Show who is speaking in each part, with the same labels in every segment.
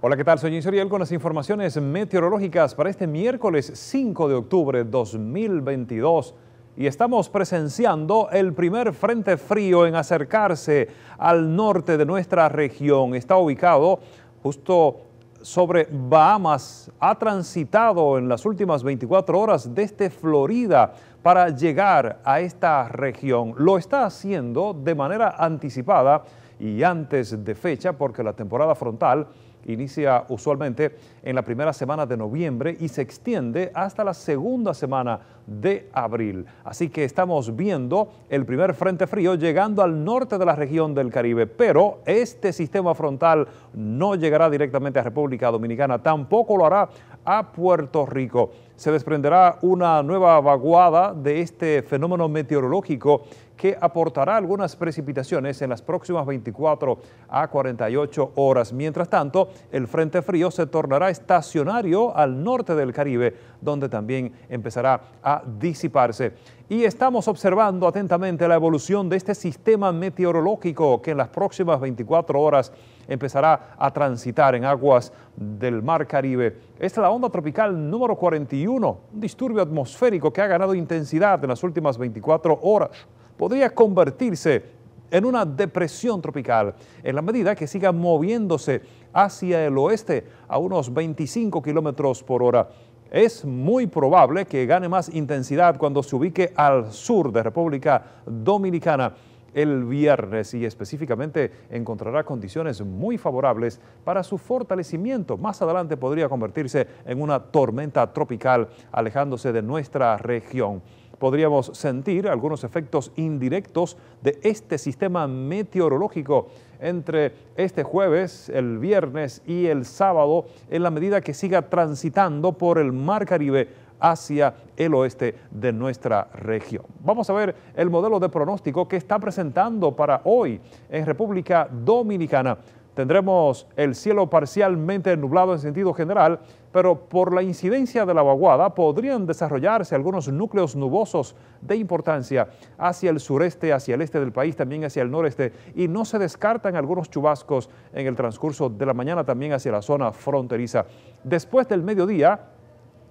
Speaker 1: Hola, ¿qué tal? Soy Jim con las informaciones meteorológicas para este miércoles 5 de octubre 2022 y estamos presenciando el primer frente frío en acercarse al norte de nuestra región. Está ubicado justo sobre Bahamas, ha transitado en las últimas 24 horas desde Florida para llegar a esta región. Lo está haciendo de manera anticipada y antes de fecha porque la temporada frontal inicia usualmente en la primera semana de noviembre y se extiende hasta la segunda semana de abril. Así que estamos viendo el primer frente frío llegando al norte de la región del Caribe, pero este sistema frontal no llegará directamente a República Dominicana, tampoco lo hará a Puerto Rico. Se desprenderá una nueva vaguada de este fenómeno meteorológico que aportará algunas precipitaciones en las próximas 24 a 48 horas. Mientras tanto, el Frente Frío se tornará estacionario al norte del Caribe, donde también empezará a disiparse. Y estamos observando atentamente la evolución de este sistema meteorológico que en las próximas 24 horas empezará a transitar en aguas del Mar Caribe. Esta es la onda tropical número 41, un disturbio atmosférico que ha ganado intensidad en las últimas 24 horas podría convertirse en una depresión tropical en la medida que siga moviéndose hacia el oeste a unos 25 kilómetros por hora. Es muy probable que gane más intensidad cuando se ubique al sur de República Dominicana el viernes y específicamente encontrará condiciones muy favorables para su fortalecimiento. Más adelante podría convertirse en una tormenta tropical alejándose de nuestra región podríamos sentir algunos efectos indirectos de este sistema meteorológico entre este jueves, el viernes y el sábado en la medida que siga transitando por el Mar Caribe hacia el oeste de nuestra región. Vamos a ver el modelo de pronóstico que está presentando para hoy en República Dominicana Tendremos el cielo parcialmente nublado en sentido general, pero por la incidencia de la vaguada podrían desarrollarse algunos núcleos nubosos de importancia hacia el sureste, hacia el este del país, también hacia el noreste, y no se descartan algunos chubascos en el transcurso de la mañana también hacia la zona fronteriza. Después del mediodía,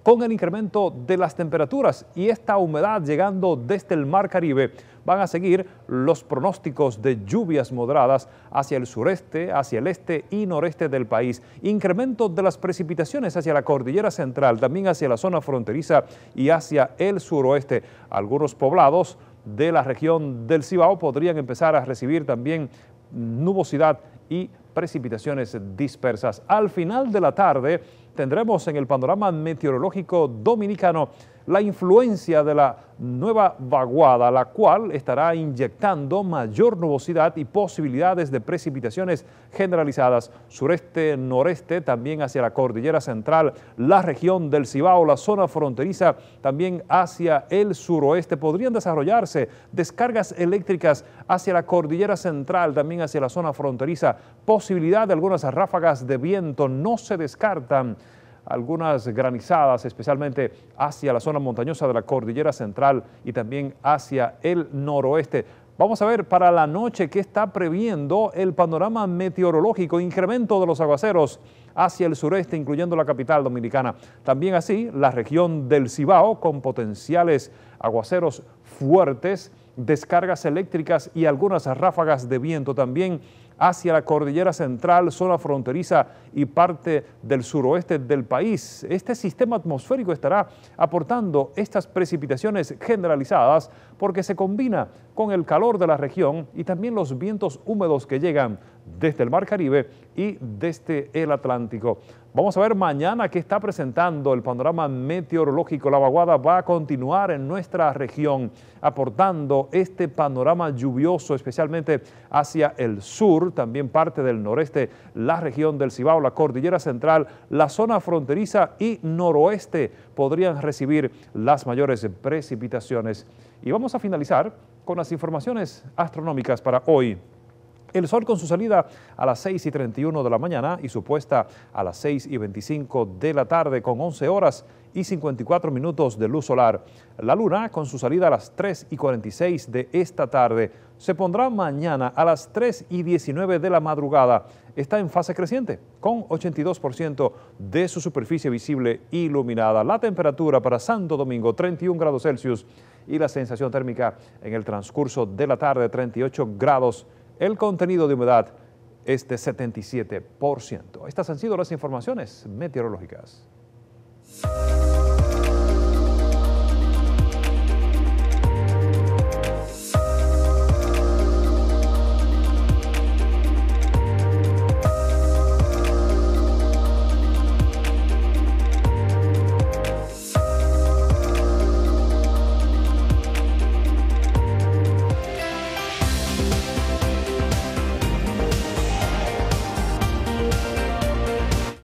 Speaker 1: con el incremento de las temperaturas y esta humedad llegando desde el Mar Caribe, van a seguir los pronósticos de lluvias moderadas hacia el sureste, hacia el este y noreste del país. Incremento de las precipitaciones hacia la cordillera central, también hacia la zona fronteriza y hacia el suroeste. Algunos poblados de la región del Cibao podrían empezar a recibir también nubosidad y precipitaciones dispersas. Al final de la tarde tendremos en el panorama meteorológico dominicano la influencia de la nueva vaguada, la cual estará inyectando mayor nubosidad y posibilidades de precipitaciones generalizadas sureste, noreste, también hacia la cordillera central, la región del Cibao, la zona fronteriza, también hacia el suroeste. Podrían desarrollarse descargas eléctricas hacia la cordillera central, también hacia la zona fronteriza, posibilidad de algunas ráfagas de viento, no se descartan algunas granizadas, especialmente hacia la zona montañosa de la cordillera central y también hacia el noroeste. Vamos a ver para la noche qué está previendo el panorama meteorológico, incremento de los aguaceros hacia el sureste, incluyendo la capital dominicana. También así, la región del Cibao con potenciales aguaceros fuertes descargas eléctricas y algunas ráfagas de viento también hacia la cordillera central, zona fronteriza y parte del suroeste del país. Este sistema atmosférico estará aportando estas precipitaciones generalizadas porque se combina con el calor de la región y también los vientos húmedos que llegan desde el Mar Caribe y desde el Atlántico. Vamos a ver mañana qué está presentando el panorama meteorológico. La vaguada va a continuar en nuestra región, aportando este panorama lluvioso, especialmente hacia el sur, también parte del noreste, la región del Cibao, la cordillera central, la zona fronteriza y noroeste podrían recibir las mayores precipitaciones. Y vamos a finalizar con las informaciones astronómicas para hoy. El sol con su salida a las 6 y 31 de la mañana y su puesta a las 6 y 25 de la tarde con 11 horas y 54 minutos de luz solar. La luna con su salida a las 3 y 46 de esta tarde se pondrá mañana a las 3 y 19 de la madrugada. Está en fase creciente con 82% de su superficie visible iluminada. La temperatura para Santo Domingo 31 grados Celsius y la sensación térmica en el transcurso de la tarde 38 grados el contenido de humedad es de 77%. Estas han sido las informaciones meteorológicas.